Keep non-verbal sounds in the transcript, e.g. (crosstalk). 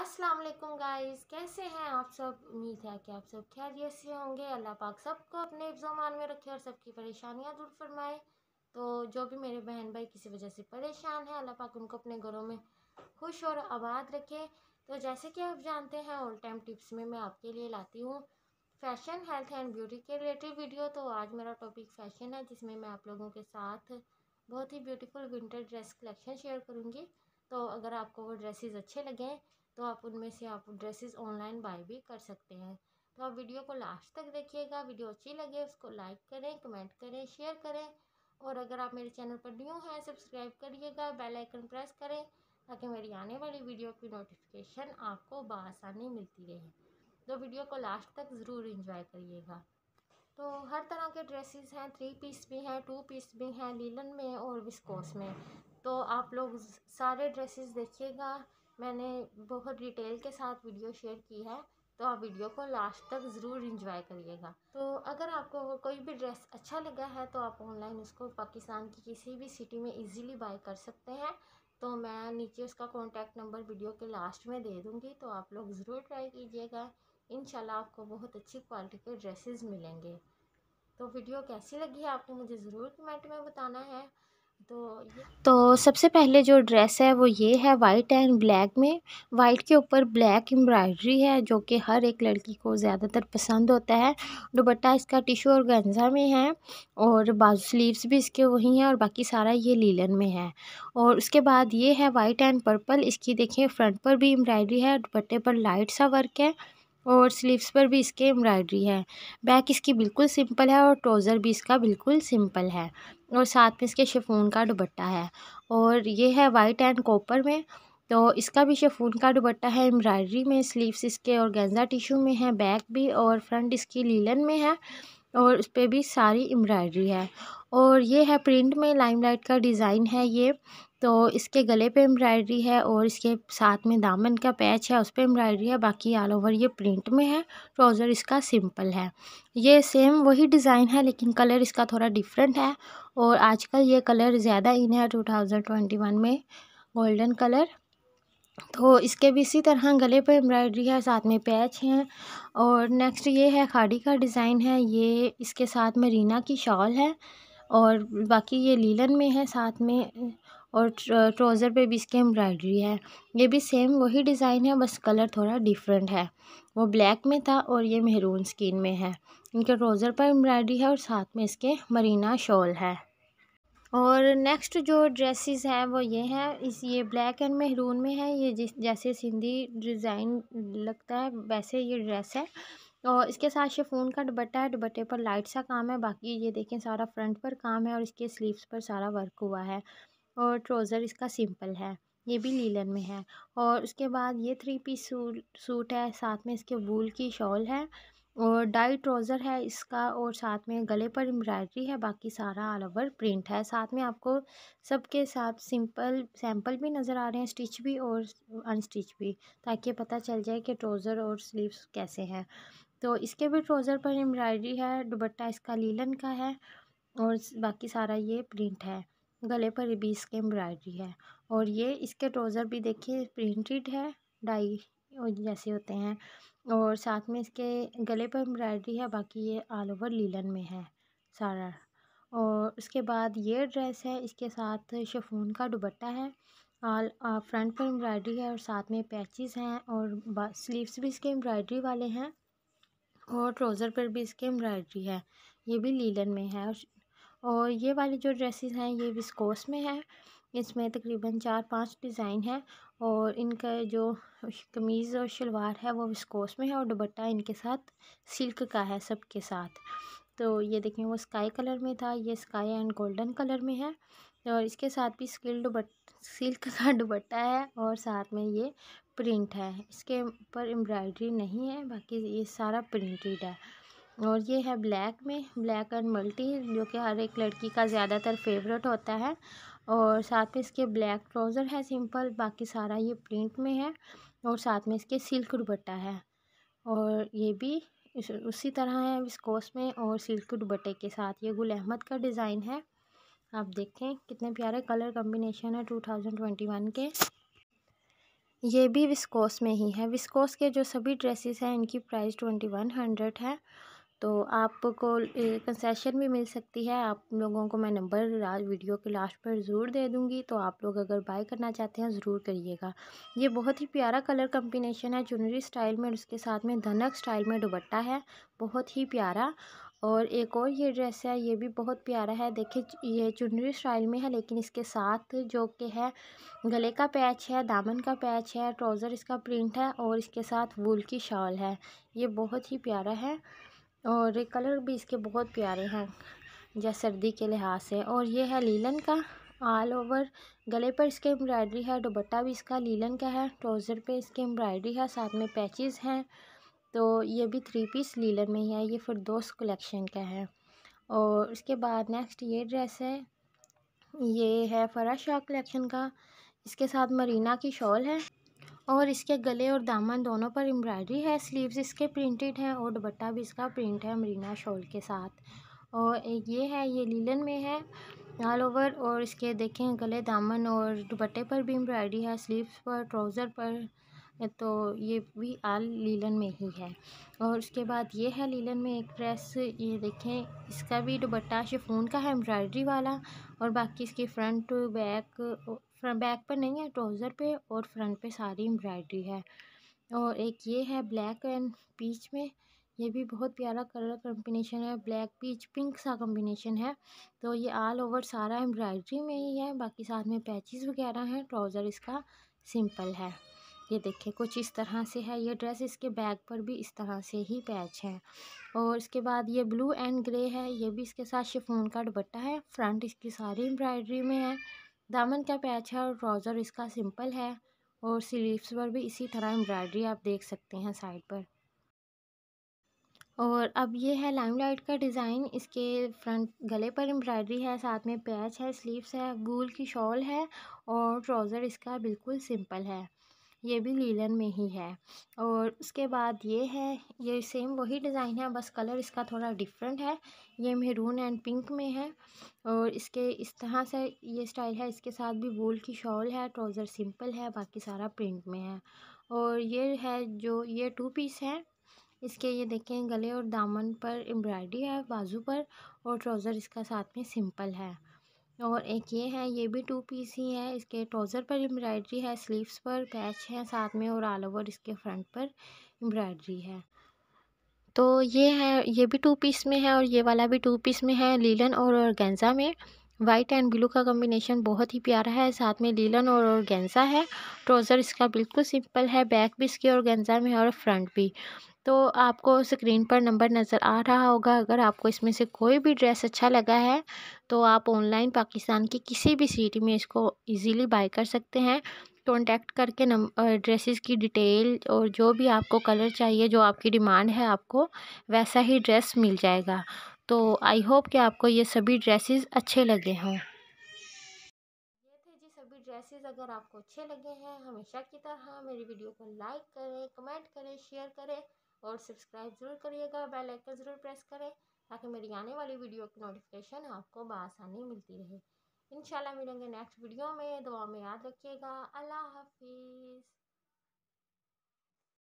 अस्सलाम वालेकुम गाइस कैसे हैं आप सब उम्मीद है कि आप सब खैरियत से होंगे अल्लाह पाक सबको अपने हिफ्जमान में रखे और सबकी परेशानियां दूर फरमाए तो जो भी मेरे बहन भाई किसी वजह से परेशान हैं अल्लाह पाक उनको अपने घरों में खुश और आबाद रखे तो जैसे कि आप जानते हैं ऑल टाइम टिप्स में मैं आपके लिए लाती हूँ फैशन हेल्थ एंड ब्यूटी के रिलेटेड वीडियो तो आज मेरा टॉपिक फ़ैशन है जिसमें मैं आप लोगों के साथ बहुत ही beautiful winter dress collection share करूँगी तो अगर आपको वो ड्रेसेस अच्छे लगें तो आप उनमें से आप ड्रेसेस ऑनलाइन बाय भी कर सकते हैं तो आप वीडियो को लास्ट तक देखिएगा वीडियो अच्छी लगे उसको लाइक करें कमेंट करें शेयर करें और अगर आप मेरे चैनल पर न्यू हैं सब्सक्राइब करिएगा बेल आइकन प्रेस करें ताकि मेरी आने वाली वीडियो की नोटिफिकेशन आपको बसानी मिलती रहे तो वीडियो को लास्ट तक ज़रूर इंजॉय करिएगा तो हर तरह के ड्रेसेस हैं थ्री पीस भी हैं टू पीस भी हैं लीलन में और विस्कोस में तो आप लोग सारे ड्रेसेस देखिएगा मैंने बहुत डिटेल के साथ वीडियो शेयर की है तो आप वीडियो को लास्ट तक ज़रूर इंजॉय करिएगा तो अगर आपको कोई भी ड्रेस अच्छा लगा है तो आप ऑनलाइन उसको पाकिस्तान की किसी भी सिटी में इजीली बाय कर सकते हैं तो मैं नीचे उसका कॉन्टैक्ट नंबर वीडियो के लास्ट में दे दूँगी तो आप लोग ज़रूर ट्राई कीजिएगा इन आपको बहुत अच्छी क्वालिटी के ड्रेसेज मिलेंगे तो वीडियो कैसी लगी है आपने मुझे ज़रूर कमेंट में बताना है तो, तो सबसे पहले जो ड्रेस है वो ये है वाइट एंड ब्लैक में वाइट के ऊपर ब्लैक एम्ब्रॉयडरी है जो कि हर एक लड़की को ज़्यादातर पसंद होता है दुपट्टा इसका टिशू और गंजा में है और बाजू स्लीव्स भी इसके वही हैं और बाकी सारा ये लीलन में है और उसके बाद ये है वाइट एंड पर्पल इसकी देखें फ्रंट पर भी एम्ब्रॉयडरी है दुपट्टे पर लाइट सा वर्क है और स्लीव्स पर भी इसके एम्ब्रॉयडरी है बैक इसकी बिल्कुल सिंपल है और ट्रोज़र भी इसका बिल्कुल सिंपल है और साथ में इसके शेफून का दुबट्टा है और ये है वाइट एंड कॉपर में तो इसका भी शेफून का दुबट्टा है एम्ब्रायड्री में स्लीव्स इसके और गेंजा टिशू में है बैक भी और फ्रंट इसकी लीलन में है और उस पर भी सारी एम्ब्रायड्री है और ये है प्रिंट में लाइमलाइट का डिज़ाइन है ये तो इसके गले पे एम्ब्रायड्री है और इसके साथ में दामन का पैच है उस पर एम्ब्रायड्री है बाकी ऑल ओवर ये प्रिंट में है ट्राउज़र इसका सिंपल है ये सेम वही डिज़ाइन है लेकिन कलर इसका थोड़ा डिफरेंट है और आजकल ये कलर ज़्यादा इन है टू थाउजेंड ट्वेंटी वन में गोल्डन कलर तो इसके भी इसी तरह गले पर एम्ब्रॉयडरी है साथ में पैच हैं और नेक्स्ट ये है खाड़ी का डिज़ाइन है ये इसके साथ में रीना की शॉल है और बाकी ये लीलन में है साथ में और ट्राउज़र पे भी इसकी एम्ब्रॉयडरी है ये भी सेम वही डिज़ाइन है बस कलर थोड़ा डिफरेंट है वो ब्लैक में था और ये मेहरून स्किन में है इनके ट्राउज़र पर एम्ब्रॉयडरी है और साथ में इसके मरीना शॉल है और नेक्स्ट जो ड्रेसेस हैं वो ये हैं इस ये ब्लैक एंड मेहरून में है ये जिस जैसे सिंधी डिज़ाइन लगता है वैसे ये ड्रेस है और इसके साथ शेफून का दुपट्टा है दुपट्टे पर लाइट सा काम है बाकी ये देखें सारा फ्रंट पर काम है और इसके स्लीव्स पर सारा वर्क हुआ है और ट्रोज़र इसका सिंपल है ये भी लीलन में है और उसके बाद ये थ्री पीस सूट सूट है साथ में इसके वूल की शॉल है और डाई ट्राउज़र है इसका और साथ में गले पर एम्ब्रायड्री है बाकी सारा ऑल ओवर प्रिंट है साथ में आपको सबके साथ सिंपल सैम्पल भी नज़र आ रहे हैं स्टिच भी और अनस्टिच भी ताकि पता चल जाए कि ट्राउज़र और स्लीव्स कैसे हैं तो इसके भी ट्राउज़र पर एम्ब्रायड्री है दुपट्टा इसका लीलन का है और बाकी सारा ये प्रिंट है गले पर भी इसके एम्ब्रायड्री है और ये इसके ट्राउज़र भी देखिए प्रिंटेड है डाई जैसे होते हैं और साथ में इसके गले पर एम्ब्रॉयडरी है बाकी ये ऑल ओवर लीलन में है सारा और उसके बाद ये ड्रेस है इसके साथ शफून का दुबट्टा है ऑल फ्रंट पर एम्ब्रॉयडरी है और साथ में पैचेस हैं और स्लीव्स भी इसके एम्ब्रॉयडरी वाले हैं और ट्राउज़र पर भी इसके एम्ब्रॉयडरी है ये भी लीलन में है और ये वाली जो ड्रेसेस हैं ये विस्कोस में है इसमें तकरीबन चार पांच डिज़ाइन है और इनका जो कमीज़ और शलवार है वो विस्कोस में है और दुबट्टा इनके साथ सिल्क का है सबके साथ तो ये देखें वो स्काई कलर में था ये स्काई एंड गोल्डन कलर में है और इसके साथ भी स्किल सिल्क (laughs) का दुबट्टा है और साथ में ये प्रिंट है इसके ऊपर एम्ब्रॉयडरी नहीं है बाकी ये सारा प्रिंटेड है और ये है ब्लैक में ब्लैक एंड मल्टी जो कि हर एक लड़की का ज़्यादातर फेवरेट होता है और साथ में इसके ब्लैक ट्राउज़र है सिंपल बाकी सारा ये प्रिंट में है और साथ में इसके सिल्क दुबट्टा है और ये भी इस उसी तरह है विस्कोस में और सिल्क दुबट्टे के साथ ये गुल अहमद का डिज़ाइन है आप देखें कितने प्यारे कलर कम्बिनेशन है टू थाउजेंड ट्वेंटी वन के ये भी विस्कोस में ही है विस्कोस के जो सभी ड्रेसेस हैं इनकी प्राइस ट्वेंटी वन हंड्रेड है तो आपको कंसेशन भी मिल सकती है आप लोगों को मैं नंबर वीडियो के लास्ट पर ज़रूर दे दूँगी तो आप लोग अगर बाय करना चाहते हैं ज़रूर करिएगा ये बहुत ही प्यारा कलर कम्बिनेशन है चुनरी स्टाइल में और उसके साथ में धनक स्टाइल में दुबट्टा है बहुत ही प्यारा और एक और ये ड्रेस है ये भी बहुत प्यारा है देखिए ये चुनरी स्टाइल में है लेकिन इसके साथ जो कि है गले का पैच है दामन का पैच है ट्राउज़र इसका प्रिंट है और इसके साथ वूल की शॉल है ये बहुत ही प्यारा है और कलर भी इसके बहुत प्यारे हैं या सर्दी के लिहाज से और ये है लीलन का ऑल ओवर गले पर इसके एम्ब्रॉयडरी है दुबट्टा भी इसका लीलन का है ट्राउज़र पे इसके एम्ब्रॉयडरी है साथ में पैचेस हैं तो ये भी थ्री पीस लीलन में ही है ये फिरदोस कलेक्शन का है और इसके बाद नेक्स्ट ये ड्रेस है ये है फरा शाह कलेक्शन का इसके साथ मरीना की शॉल है और इसके गले और दामन दोनों पर एम्ब्रॉयडरी है स्लीव्स इसके प्रिंटेड हैं और दुपट्टा भी इसका प्रिंट है मरीना शॉल के साथ और एक ये है ये लीलन में है ऑल ओवर और इसके देखें गले दामन और दुपट्टे पर भी एम्ब्रॉयडरी है स्लीव्स पर ट्राउज़र पर तो ये भी आल लीलन में ही है और उसके बाद ये है लीलन में एक प्रेस ये देखें इसका भी दुपट्टा शिफोन का है एम्ब्रॉयडरी वाला और बाकी इसकी फ्रंट बैक बैक पर नहीं है ट्राउज़र पे और फ्रंट पे सारी एम्ब्रॉयडरी है और एक ये है ब्लैक एंड पीच में ये भी बहुत प्यारा कलर कम्बिनेशन है ब्लैक पीच पिंक सा कम्बिनेशन है तो ये ऑल ओवर सारा एम्ब्रॉयडरी में ही है बाकी साथ में पैचेस वगैरह हैं ट्राउज़र इसका सिंपल है ये देखिए कुछ इस तरह से है ये ड्रेस इसके बैक पर भी इस तरह से ही पैच है और इसके बाद ये ब्लू एंड ग्रे है ये भी इसके साथ शिफोन का दुपट्टा है फ्रंट इसकी सारी एम्ब्रॉयडरी में है दामन का पैच है और ट्राउज़र इसका सिंपल है और स्लीव्स पर भी इसी तरह एम्ब्रॉयडरी आप देख सकते हैं साइड पर और अब ये है लाइमलाइट का डिज़ाइन इसके फ्रंट गले पर एम्ब्रॉयडरी है साथ में पैच है स्लीव्स है वूल की शॉल है और ट्राउज़र इसका बिल्कुल सिंपल है ये भी लीलन में ही है और उसके बाद ये है ये सेम वही डिज़ाइन है बस कलर इसका थोड़ा डिफरेंट है ये मेहरून एंड पिंक में है और इसके इस तरह से ये स्टाइल है इसके साथ भी वूल की शॉल है ट्राउज़र सिंपल है बाकी सारा प्रिंट में है और ये है जो ये टू पीस है इसके ये देखें गले और दामन पर एम्ब्रॉयडरी है बाजू पर और ट्राउज़र इसका साथ में सिंपल है और एक ये है ये भी टू पीस ही है इसके ट्रोज़र पर एम्ब्रॉयड्री है स्लीव्स पर पैच है साथ में और ऑल ओवर इसके फ्रंट पर एम्ब्रॉयड्री है तो ये है ये भी टू पीस में है और ये वाला भी टू पीस में है लीलन और गेंजा में वाइट एंड ब्लू का कम्बिनेशन बहुत ही प्यारा है साथ में लीलन और गेंजा है ट्रोज़र इसका बिल्कुल सिंपल है बैक भी इसके ऑर्गेन्जा में है और फ्रंट भी तो आपको स्क्रीन पर नंबर नज़र आ रहा होगा अगर आपको इसमें से कोई भी ड्रेस अच्छा लगा है तो आप ऑनलाइन पाकिस्तान की किसी भी सिटी में इसको इजीली बाय कर सकते हैं कॉन्टैक्ट करके नम ड्रेसेस की डिटेल और जो भी आपको कलर चाहिए जो आपकी डिमांड है आपको वैसा ही ड्रेस मिल जाएगा तो आई होप कि आपको ये सभी ड्रेसेस अच्छे लगे हों सभी ड्रेसेस अगर आपको अच्छे लगे हैं हमेशा की तरह मेरी वीडियो को लाइक करें कमेंट करें शेयर करें और सब्सक्राइब ज़रूर करिएगा बेल आइकन ज़रूर प्रेस करें ताकि मेरी आने वाली वीडियो की नोटिफिकेशन आपको बसानी मिलती रहे इन मिलेंगे नेक्स्ट वीडियो में दुआ में याद रखिएगा अल्लाह हाफिज़